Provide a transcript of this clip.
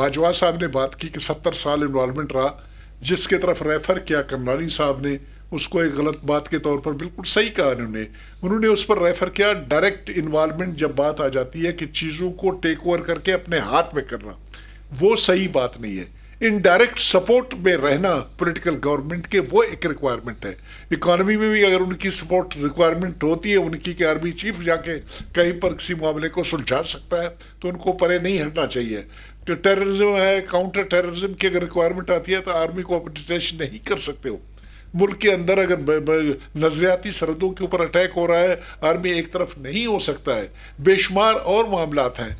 बाजवा साहब ने बात की कि सत्तर साल इन्वॉलमेंट रहा जिसके तरफ रेफर किया कमरानी साहब ने उसको एक गलत बात के तौर पर बिल्कुल सही कहा उन्होंने उन्होंने उस पर रेफर किया डायरेक्ट इन्वॉलमेंट जब बात आ जाती है कि चीज़ों को टेक ओवर करके अपने हाथ में करना वो सही बात नहीं है इनडायरेक्ट सपोर्ट में रहना पॉलिटिकल गवर्नमेंट के वो एक रिक्वायरमेंट है इकोनॉमी में भी अगर उनकी सपोर्ट रिक्वायरमेंट होती है उनकी कि आर्मी चीफ जाके कहीं पर किसी मामले को सुलझा सकता है तो उनको परे नहीं हटना चाहिए तो टेररिज्म है काउंटर टेररिज्म की अगर रिक्वायरमेंट आती है तो आर्मी को आप डिटेशन नहीं कर सकते हो मुल्क के अंदर अगर नजरियाती सरहदों के ऊपर अटैक हो रहा है आर्मी एक तरफ नहीं हो सकता है बेशुमार और मामला हैं